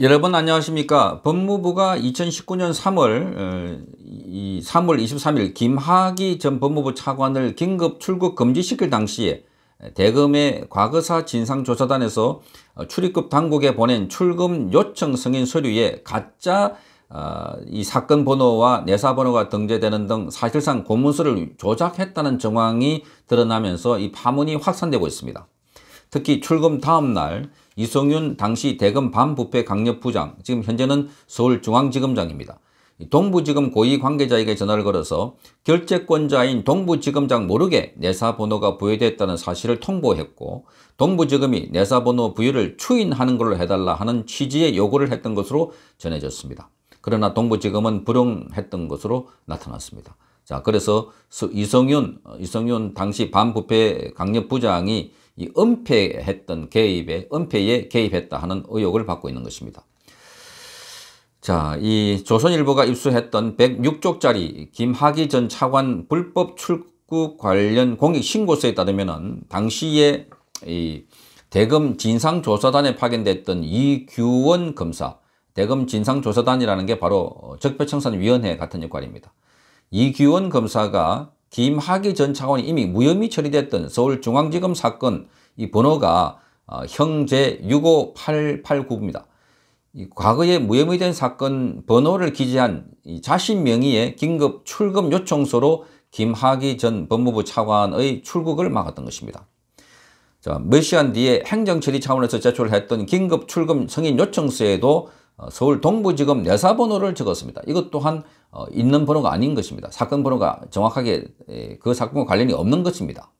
여러분 안녕하십니까 법무부가 2019년 3월 3월 23일 김학의 전 법무부 차관을 긴급 출국 금지시킬 당시에 대검의 과거사 진상조사단에서 어, 출입국 당국에 보낸 출금 요청 승인 서류에 가짜 어, 이 사건 번호와 내사 번호가 등재되는 등 사실상 고문서를 조작했다는 정황이 드러나면서 이 파문이 확산되고 있습니다. 특히 출금 다음 날 이성윤 당시 대검 반부패 강력부장, 지금 현재는 서울중앙지검장입니다. 동부지검 고위 관계자에게 전화를 걸어서 결재권자인 동부지검장 모르게 내사번호가 부여됐다는 사실을 통보했고 동부지검이 내사번호 부여를 추인하는 걸로 해달라 하는 취지의 요구를 했던 것으로 전해졌습니다. 그러나 동부지검은 불응했던 것으로 나타났습니다. 자, 그래서 이성윤, 이성윤 당시 반부패 강력부장이 이 은폐했던 개입에 은폐에 개입했다 하는 의혹을 받고 있는 것입니다. 자, 이 조선일보가 입수했던 106쪽짜리 김학의 전 차관 불법 출국 관련 공익 신고서에 따르면은 당시에 이 대검 진상조사단에 파견됐던 이규원 검사, 대검 진상조사단이라는 게 바로 적폐청산위원회 같은 역할입니다. 이규원 검사가 김학의 전 차관이 이미 무혐의 처리됐던 서울중앙지검 사건 이 번호가 어, 형제 65889입니다. 이 과거에 무혐의된 사건 번호를 기재한 이 자신 명의의 긴급 출금 요청서로 김학의 전 법무부 차관의 출국을 막았던 것입니다. 자, 몇 시간 뒤에 행정처리 차원에서 제출했던 긴급 출금 승인 요청서에도 어, 서울 동부지검 내사번호를 적었습니다. 이것 또한 어, 있는 번호가 아닌 것입니다. 사건 번호가 정확하게 에, 예, 그 사건과 관련이 없는 것입니다.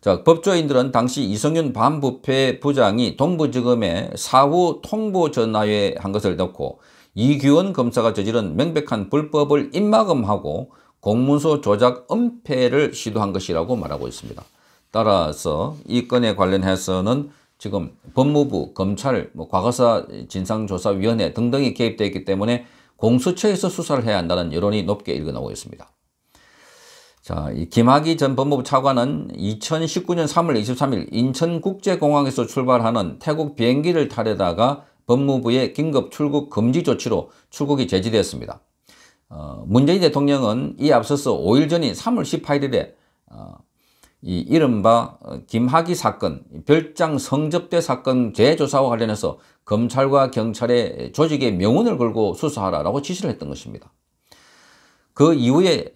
자, 법조인들은 당시 이성윤 반부패 부장이 동부지검에 사후 통보 전화에 한 것을 넣고 이규원 검사가 저지른 명백한 불법을 입막음하고 공문서 조작 은폐를 시도한 것이라고 말하고 있습니다. 따라서 이 건에 관련해서는 지금 법무부, 검찰, 뭐 과거사 진상조사위원회 등등이 개입되어 있기 때문에 공수처에서 수사를 해야 한다는 여론이 높게 일어나고 있습니다. 자, 김학의 전 법무부 차관은 2019년 3월 23일 인천국제공항에서 출발하는 태국 비행기를 타려다가 법무부의 긴급 출국 금지 조치로 출국이 제지되었습니다. 어, 문재인 대통령은 이 앞서서 5일 전인 3월 18일에 이 이른바 어, 김학의 사건, 별장 성접대 사건 재조사와 관련해서 검찰과 경찰의 조직의 명운을 걸고 수사하라라고 지시를 했던 것입니다. 그 이후에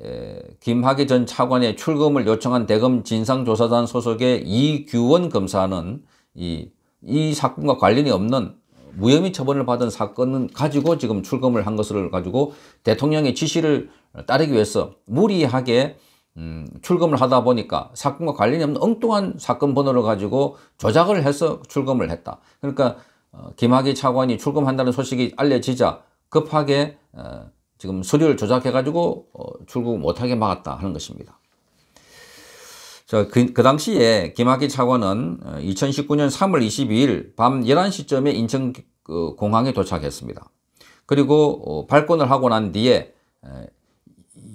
김학의 전 차관의 출금을 요청한 대검 진상조사단 소속의 이규원 검사는 이, 이 사건과 관련이 없는 무혐의 처분을 받은 사건은 가지고 지금 출금을 한 것을 가지고 대통령의 지시를 따르기 위해서 무리하게 음, 출금을 하다 보니까 사건과 관련이 없는 엉뚱한 사건 번호를 가지고 조작을 해서 출금을 했다. 그러니까 어, 김학의 차관이 출금한다는 소식이 알려지자 급하게 어, 지금 서류를 조작해가지고 어, 출국 못하게 막았다 하는 것입니다. 자, 그, 그 당시에 김학의 차관은 2019년 3월 22일 밤 11시쯤에 인천 그 공항에 도착했습니다. 그리고 어, 발권을 하고 난 뒤에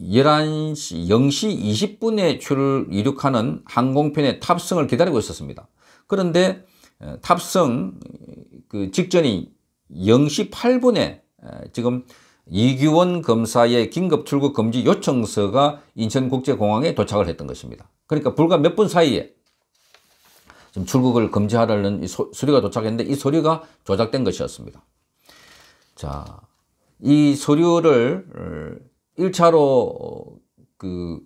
11시 0시 20분에 출을 이륙하는 항공편의 탑승을 기다리고 있었습니다. 그런데 어, 탑승 그 직전이 0시 8분에 어, 지금 이규원 검사의 긴급 출국 금지 요청서가 인천국제공항에 도착을 했던 것입니다. 그러니까 불과 몇 분 사이에 지금 출국을 금지하라는 이 소, 리가 도착했는데 이 소리가 조작된 것이었습니다. 자, 이 소류를 어, 1차로 어, 그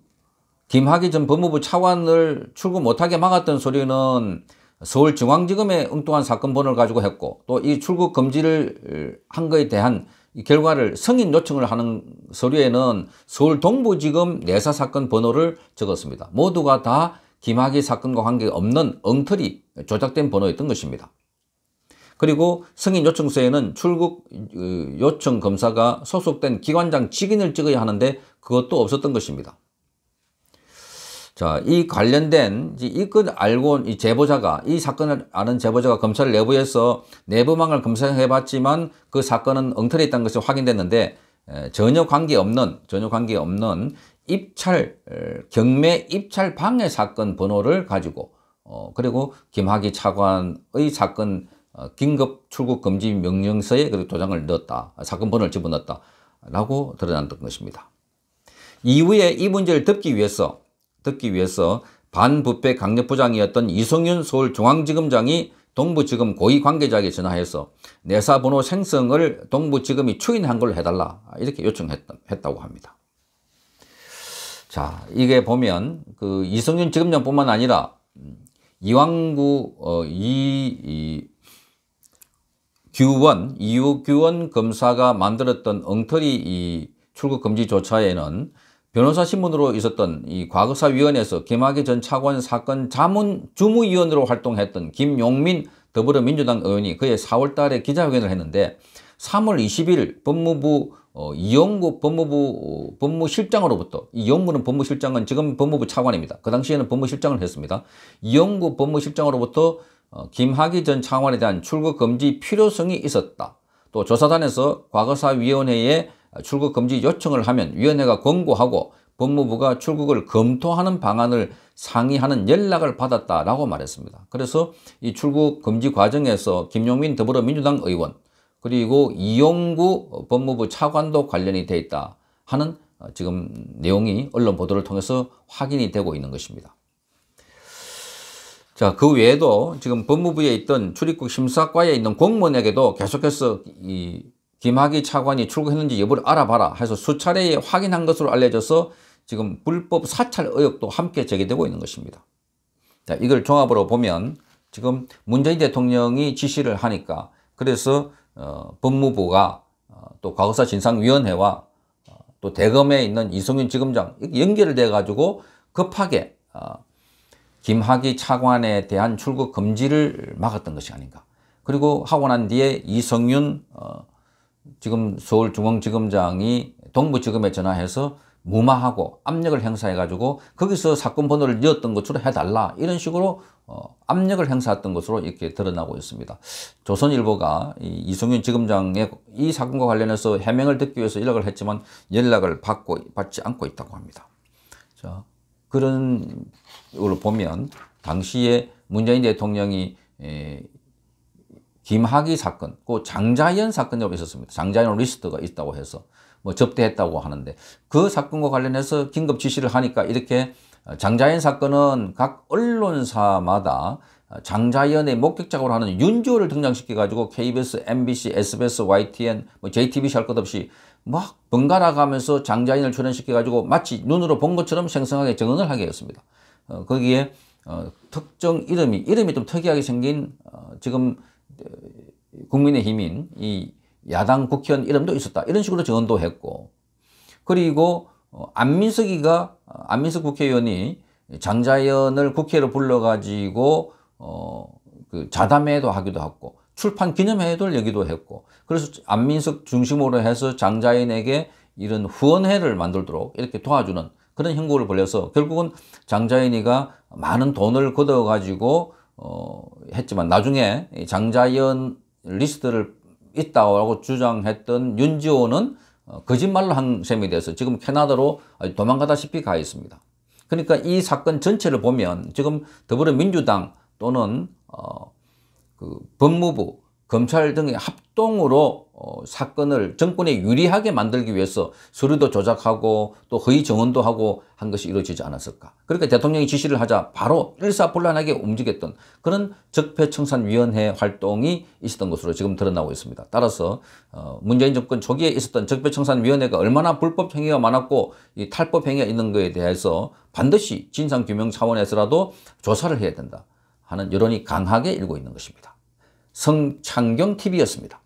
김학의 전 법무부 차관을 출국 못하게 막았던 소리는 서울중앙지검의 엉뚱한 사건 번호를 가지고 했고 또 이 출국 금지를 어, 한거에 대한 이 결과를 승인 요청을 하는 서류에는 서울 동부지검 내사 사건 번호를 적었습니다. 모두가 다 김학의 사건과 관계없는 엉터리 조작된 번호였던 것입니다. 그리고 승인 요청서에는 출국 그, 요청 검사가 소속된 기관장 직인을 찍어야 하는데 그것도 없었던 것입니다. 자, 이 관련된 이건 알고 온 이 제보자가 이 사건을 아는 제보자가 검찰 내부에서 내부망을 검사해 봤지만 그 사건은 엉터리 에 있다는 것이 확인됐는데 전혀 관계없는 전혀 관계없는 입찰 경매 입찰 방해 사건 번호를 가지고 어, 그리고 김학의 차관의 사건 어, 긴급 출국 금지 명령서에 그 도장을 넣었다. 사건 번호를 집어넣었다. 라고 드러났던 것입니다. 이후에 이 문제를 덮기 위해서 덮기 위해서 반부패 강력부장이었던 이성윤 서울중앙지검장이 동부지검 고위관계자에게 전화해서 내사번호 생성을 동부지검이 추인한 걸로 해달라 이렇게 요청했다고 합니다. 자 이게 보면 그 이성윤 지검장뿐만 아니라 음, 이왕구 어, 이, 이 규원, 이우규원 검사가 만들었던 엉터리 이 출국 금지 조차에는 변호사 신문으로 있었던 이 과거사위원회에서 김학의 전 차관 사건 자문 주무위원으로 활동했던 김용민 더불어민주당 의원이 그해 4월 달에 기자회견을 했는데 3월 20일 법무부 어, 이영구 법무부 어, 법무실장으로부터 이영구는 법무실장은 지금 법무부 차관입니다. 그 당시에는 법무실장을 했습니다. 이영구 법무실장으로부터 어, 김학의 전 차관에 대한 출국 금지 필요성이 있었다. 또 조사단에서 과거사위원회에 출국 금지 요청을 하면 위원회가 권고하고 법무부가 출국을 검토하는 방안을 상의하는 연락을 받았다라고 말했습니다. 그래서 이 출국 금지 과정에서 김용민 더불어민주당 의원 그리고 이용구 법무부 차관도 관련이 돼 있다 하는 어, 지금 내용이 언론 보도를 통해서 확인이 되고 있는 것입니다. 자, 그 외에도 지금 법무부에 있던 출입국 심사과에 있는 공무원에게도 계속해서 이 김학의 차관이 출국했는지 여부를 알아봐라 해서 수차례 확인한 것으로 알려져서 지금 불법 사찰 의혹도 함께 제기되고 있는 것입니다. 자, 이걸 종합으로 보면 지금 문재인 대통령이 지시를 하니까 그래서 어, 법무부가 어, 또 과거사 진상위원회와 어, 또 대검에 있는 이성윤 지검장 연결돼 을 가지고 급하게 어, 김학의 차관에 대한 출국 금지를 막았던 것이 아닌가. 그리고 하고 난 뒤에 이성윤 어, 지금 서울중앙지검장이 동부지검에 전화해서 무마하고 압력을 행사해가지고 거기서 사건 번호를 이었던 것으로 해달라 이런 식으로 어, 압력을 행사했던 것으로 이렇게 드러나고 있습니다. 조선일보가 이 이성윤 지검장의 이 사건과 관련해서 해명을 듣기 위해서 연락을 했지만 연락을 받고 받지 않고 있다고 합니다. 자, 그런 걸 보면 당시에 문재인 대통령이 에, 김학의 사건, 그 장자연 사건이라고 있었습니다. 장자연 리스트가 있다고 해서 뭐 접대했다고 하는데 그 사건과 관련해서 긴급 지시를 하니까 이렇게 장자연 사건은 각 언론사마다 장자연의 목격자로 하는 윤주호를 등장시켜가지고 KBS, MBC, SBS, YTN, 뭐 JTBC 할 것 없이 막 번갈아 가면서 장자인을 출연시켜 가지고 마치 눈으로 본 것처럼 생성하게 증언을 하게 했습니다. 어, 거기에 어, 특정 이름이 이름이 좀 특이하게 생긴 어, 지금 어, 국민의힘인 이 야당 국회의원 이름도 있었다 이런 식으로 증언도 했고 그리고 어, 안민석이가 어, 안민석 국회의원이 장자연을 국회로 불러가지고 어, 그 자담회도 하기도 하고 출판 기념회도 여기도 했고 그래서 안민석 중심으로 해서 장자인에게 이런 후원회를 만들도록 이렇게 도와주는 그런 형국을 벌려서 결국은 장자인이가 많은 돈을 걷어 가지고 어 했지만 나중에 장자연 리스트를 있다고 주장했던 윤지호는 어, 거짓말로 한 셈이 돼서 지금 캐나다로 도망가다시피 가 있습니다. 그러니까 이 사건 전체를 보면 지금 더불어민주당 또는 어, 그 법무부, 검찰 등의 합동으로 어, 사건을 정권에 유리하게 만들기 위해서 서류도 조작하고 또 허위 정언도 하고 한 것이 이루어지지 않았을까. 그러니까 대통령이 지시를 하자 바로 일사불란하게 움직였던 그런 적폐청산위원회 활동이 있었던 것으로 지금 드러나고 있습니다. 따라서 어, 문재인 정권 초기에 있었던 적폐청산위원회가 얼마나 불법 행위가 많았고 이 탈법 행위가 있는 것에 대해서 반드시 진상규명 차원에서라도 조사를 해야 된다. 하는 여론이 강하게 일고 있는 것입니다. 성창경TV였습니다.